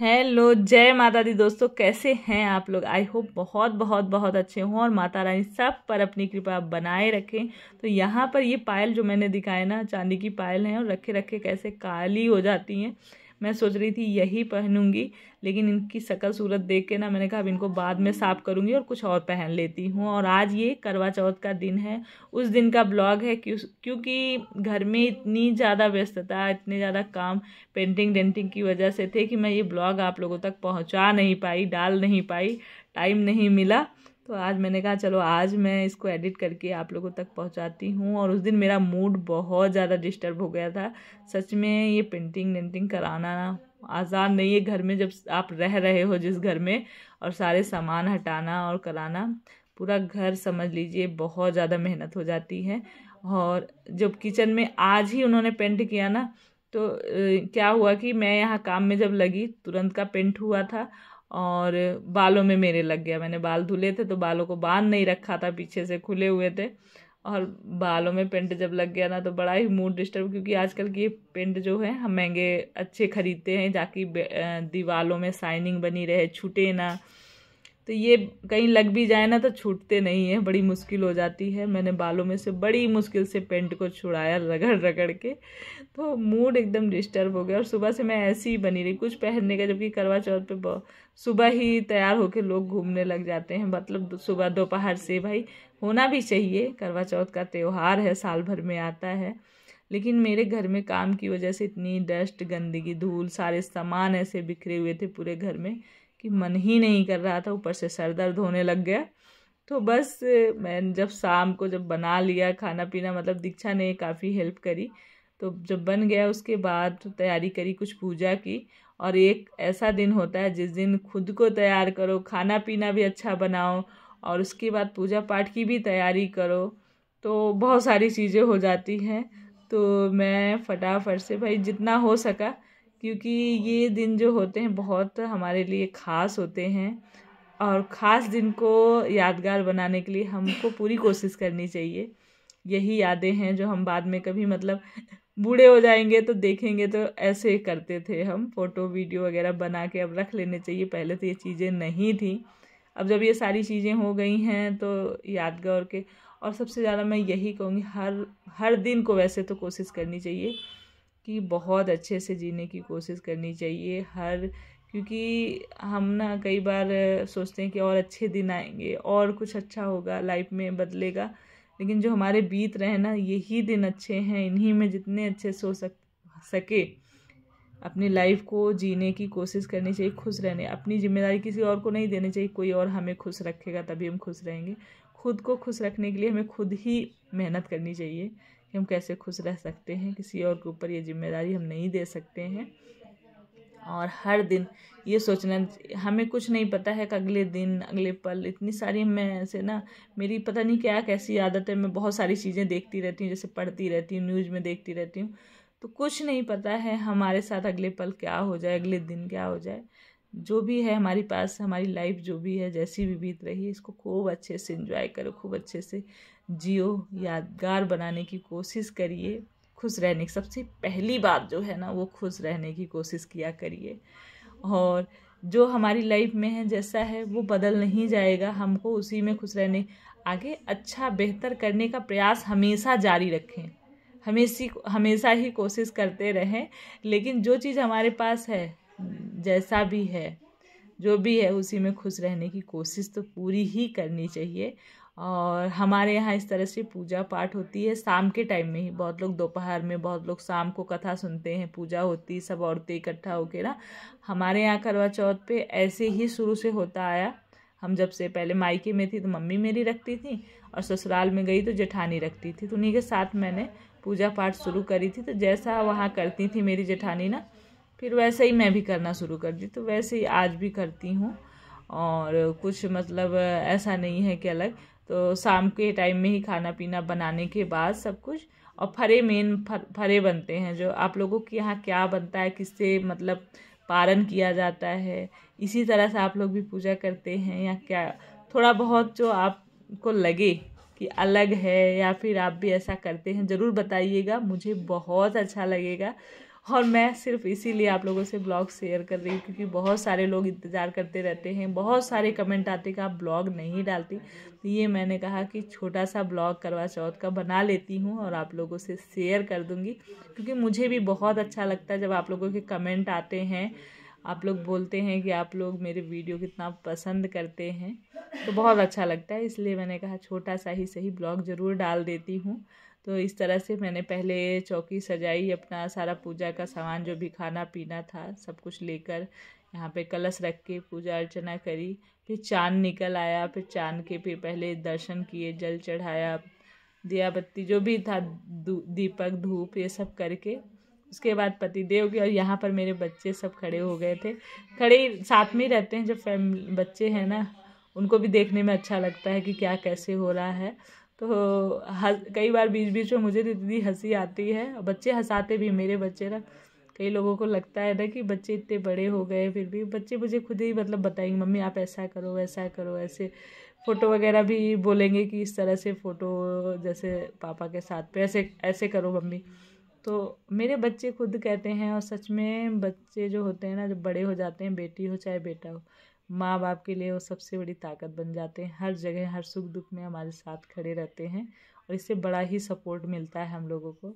hello जय माता दी दोस्तों कैसे हैं आप लोग आई होप बहुत बहुत बहुत अच्छे हों और माता रानी सब पर अपनी कृपा बनाए रखें तो यहाँ पर ये पायल जो मैंने दिखाए ना चांदी की पायल हैं और रखे रखे कैसे काली हो जाती हैं मैं सोच रही थी यही पहनूंगी लेकिन इनकी शक्ल सूरत देख के ना मैंने कहा अब इनको बाद में साफ करूंगी और कुछ और पहन लेती हूँ और आज ये करवा चौथ का दिन है उस दिन का ब्लॉग है क्योंकि घर में इतनी ज़्यादा व्यस्तता इतने ज़्यादा काम पेंटिंग डेंटिंग की वजह से थे कि मैं ये ब्लॉग आप लोगों तक पहुँचा नहीं पाई डाल नहीं पाई टाइम नहीं मिला तो आज मैंने कहा चलो आज मैं इसको एडिट करके आप लोगों तक पहुंचाती हूँ और उस दिन मेरा मूड बहुत ज़्यादा डिस्टर्ब हो गया था सच में ये पेंटिंग वेंटिंग कराना आसान नहीं है घर में जब आप रह रहे हो जिस घर में और सारे सामान हटाना और कराना पूरा घर समझ लीजिए बहुत ज़्यादा मेहनत हो जाती है और जब किचन में आज ही उन्होंने पेंट किया ना तो क्या हुआ कि मैं यहाँ काम में जब लगी तुरंत का पेंट हुआ था और बालों में मेरे लग गया मैंने बाल धुले थे तो बालों को बांध नहीं रखा था पीछे से खुले हुए थे और बालों में पेंट जब लग गया ना तो बड़ा ही मूड डिस्टर्ब क्योंकि आजकल की पेंट जो है हम महंगे अच्छे खरीदते हैं ताकि दीवालों में साइनिंग बनी रहे छूटे ना तो ये कहीं लग भी जाए ना तो छूटते नहीं है बड़ी मुश्किल हो जाती है मैंने बालों में से बड़ी मुश्किल से पेंट को छुड़ाया रगड़ रगड़ के तो मूड एकदम डिस्टर्ब हो गया और सुबह से मैं ऐसी ही बनी रही कुछ पहनने का जबकि करवा चौथ पे सुबह ही तैयार होकर लोग घूमने लग जाते हैं मतलब सुबह दोपहर से भाई होना भी चाहिए करवा चौथ का त्यौहार है साल भर में आता है लेकिन मेरे घर में काम की वजह से इतनी डस्ट गंदगी धूल सारे सामान ऐसे बिखरे हुए थे पूरे घर में कि मन ही नहीं कर रहा था ऊपर से सर दर्द होने लग गया तो बस मैं जब शाम को जब बना लिया खाना पीना मतलब दीक्षा ने काफ़ी हेल्प करी तो जब बन गया उसके बाद तैयारी करी कुछ पूजा की और एक ऐसा दिन होता है जिस दिन खुद को तैयार करो खाना पीना भी अच्छा बनाओ और उसके बाद पूजा पाठ की भी तैयारी करो तो बहुत सारी चीज़ें हो जाती हैं तो मैं फटाफट से भाई जितना हो सका क्योंकि ये दिन जो होते हैं बहुत हमारे लिए ख़ास होते हैं और ख़ास दिन को यादगार बनाने के लिए हमको पूरी कोशिश करनी चाहिए यही यादें हैं जो हम बाद में कभी मतलब बूढ़े हो जाएंगे तो देखेंगे तो ऐसे करते थे हम फ़ोटो वीडियो वगैरह बना के अब रख लेने चाहिए पहले तो ये चीज़ें नहीं थी अब जब ये सारी चीज़ें हो गई हैं तो यादगार के और सबसे ज़्यादा मैं यही कहूँगी हर हर दिन को वैसे तो कोशिश करनी चाहिए कि बहुत अच्छे से जीने की कोशिश करनी चाहिए हर क्योंकि हम ना कई बार सोचते हैं कि और अच्छे दिन आएंगे और कुछ अच्छा होगा लाइफ में बदलेगा लेकिन जो हमारे बीत रहे हैं ना यही दिन अच्छे हैं इन्हीं में जितने अच्छे सो सक सके अपनी लाइफ को जीने की कोशिश करनी चाहिए खुश रहने अपनी जिम्मेदारी किसी और को नहीं देनी चाहिए कोई और हमें खुश रखेगा तभी हम खुश रहेंगे खुद को खुश रखने के लिए हमें खुद ही मेहनत करनी चाहिए कि हम कैसे खुश रह सकते हैं किसी और के ऊपर ये जिम्मेदारी हम नहीं दे सकते हैं और हर दिन ये सोचना हमें कुछ नहीं पता है कि अगले दिन अगले पल इतनी सारी मैं ऐसे ना मेरी पता नहीं क्या कैसी आदत है मैं बहुत सारी चीज़ें देखती रहती हूँ जैसे पढ़ती रहती हूँ न्यूज़ में देखती रहती हूँ तो कुछ नहीं पता है हमारे साथ अगले पल क्या हो जाए अगले दिन क्या हो जाए जो भी है हमारे पास हमारी लाइफ जो भी है जैसी भी बीत रही है इसको खूब अच्छे से इंजॉय करो खूब अच्छे से जियो यादगार बनाने की कोशिश करिए खुश रहने की सबसे पहली बात जो है ना वो खुश रहने की कोशिश किया करिए और जो हमारी लाइफ में है जैसा है वो बदल नहीं जाएगा हमको उसी में खुश रहने आगे अच्छा बेहतर करने का प्रयास हमेशा जारी रखें हमेशी हमेशा ही कोशिश करते रहें लेकिन जो चीज़ हमारे पास है जैसा भी है जो भी है उसी में खुश रहने की कोशिश तो पूरी ही करनी चाहिए और हमारे यहाँ इस तरह से पूजा पाठ होती है शाम के टाइम में ही बहुत लोग दोपहर में बहुत लोग शाम को कथा सुनते हैं पूजा होती सब औरतें इकट्ठा होकर ना हमारे यहाँ करवा चौथ पे ऐसे ही शुरू से होता आया हम जब से पहले मायके में थी तो मम्मी मेरी रखती थी और ससुराल में गई तो जेठानी रखती थी तो उन्हीं के साथ मैंने पूजा पाठ शुरू करी थी तो जैसा वहाँ करती थी मेरी जेठानी ना फिर वैसे ही मैं भी करना शुरू कर दी तो वैसे ही आज भी करती हूँ और कुछ मतलब ऐसा नहीं है कि अलग तो शाम के टाइम में ही खाना पीना बनाने के बाद सब कुछ और फरे मेन फरे बनते हैं जो आप लोगों के यहाँ क्या बनता है किससे मतलब पारण किया जाता है इसी तरह से आप लोग भी पूजा करते हैं या क्या थोड़ा बहुत जो आपको लगे कि अलग है या फिर आप भी ऐसा करते हैं ज़रूर बताइएगा मुझे बहुत अच्छा लगेगा और मैं सिर्फ इसीलिए आप लोगों से ब्लॉग शेयर कर रही हूँ क्योंकि बहुत सारे लोग इंतज़ार करते रहते हैं बहुत सारे कमेंट आते कि आप ब्लॉग नहीं डालती तो ये मैंने कहा कि छोटा सा ब्लॉग करवा चौथ का बना लेती हूँ और आप लोगों से शेयर कर दूँगी क्योंकि मुझे भी बहुत अच्छा लगता है जब आप लोगों के कमेंट आते हैं आप लोग बोलते हैं कि आप लोग मेरे वीडियो कितना पसंद करते हैं तो बहुत अच्छा लगता है इसलिए मैंने कहा छोटा सा ही सही ब्लॉग ज़रूर डाल देती हूँ तो इस तरह से मैंने पहले चौकी सजाई अपना सारा पूजा का सामान जो भी खाना पीना था सब कुछ लेकर यहाँ पे कलश रख के पूजा अर्चना करी फिर चाँद निकल आया फिर चांद के फिर पहले दर्शन किए जल चढ़ाया दिया बत्ती जो भी था दीपक धूप ये सब करके उसके बाद पति देव के और यहाँ पर मेरे बच्चे सब खड़े हो गए थे खड़े साथ में ही रहते हैं जब फैम बच्चे हैं ना उनको भी देखने में अच्छा लगता है कि क्या कैसे हो रहा है तो कई बार बीच बीच में मुझे तो इतनी हंसी आती है बच्चे हंसाते भी मेरे बच्चे ना कई लोगों को लगता है ना कि बच्चे इतने बड़े हो गए फिर भी बच्चे मुझे खुद ही मतलब बताएंगे मम्मी आप ऐसा करो वैसा करो ऐसे फ़ोटो वगैरह भी बोलेंगे कि इस तरह से फ़ोटो जैसे पापा के साथ पे ऐसे ऐसे करो मम्मी तो मेरे बच्चे खुद कहते हैं और सच में बच्चे जो होते हैं ना जब बड़े हो जाते हैं बेटी हो चाहे बेटा हो माँ बाप के लिए वो सबसे बड़ी ताकत बन जाते हैं हर जगह हर सुख दुख में हमारे साथ खड़े रहते हैं और इससे बड़ा ही सपोर्ट मिलता है हम लोगों को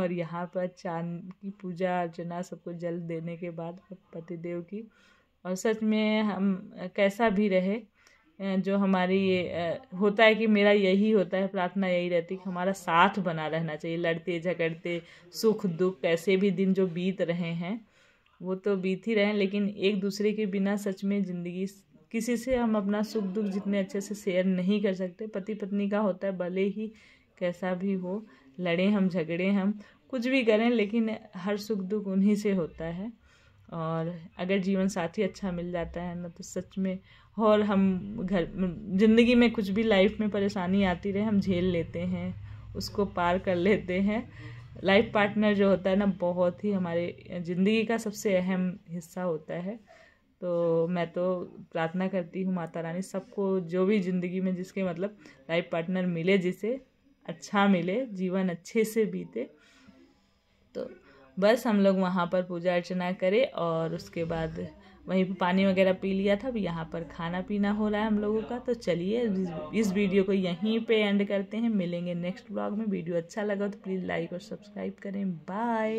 और यहाँ पर चांद की पूजा अर्चना सबको जल देने के बाद पतिदेव की और सच में हम कैसा भी रहे जो हमारी होता है कि मेरा यही होता है प्रार्थना यही रहती है कि हमारा साथ बना रहना चाहिए लड़ते झगड़ते सुख दुख ऐसे भी दिन जो बीत रहे हैं वो तो बीत ही रहे हैं लेकिन एक दूसरे के बिना सच में ज़िंदगी किसी से हम अपना सुख दुख जितने अच्छे से शेयर नहीं कर सकते पति पत्नी का होता है भले ही कैसा भी हो लड़ें हम झगड़ें हम कुछ भी करें लेकिन हर सुख दुख उन्हीं से होता है और अगर जीवन साथी अच्छा मिल जाता है ना तो सच में और हम घर ज़िंदगी में कुछ भी लाइफ में परेशानी आती रहे हम झेल लेते हैं उसको पार कर लेते हैं लाइफ पार्टनर जो होता है ना बहुत ही हमारे ज़िंदगी का सबसे अहम हिस्सा होता है तो मैं तो प्रार्थना करती हूँ माता रानी सबको जो भी ज़िंदगी में जिसके मतलब लाइफ पार्टनर मिले जिसे अच्छा मिले जीवन अच्छे से बीते तो बस हम लोग वहाँ पर पूजा अर्चना करें और उसके बाद वहीं पर पानी वगैरह पी लिया था अब यहाँ पर खाना पीना हो रहा है हम लोगों का तो चलिए इस वीडियो को यहीं पे एंड करते हैं मिलेंगे नेक्स्ट ब्लॉग में वीडियो अच्छा लगा तो प्लीज़ लाइक और सब्सक्राइब करें बाय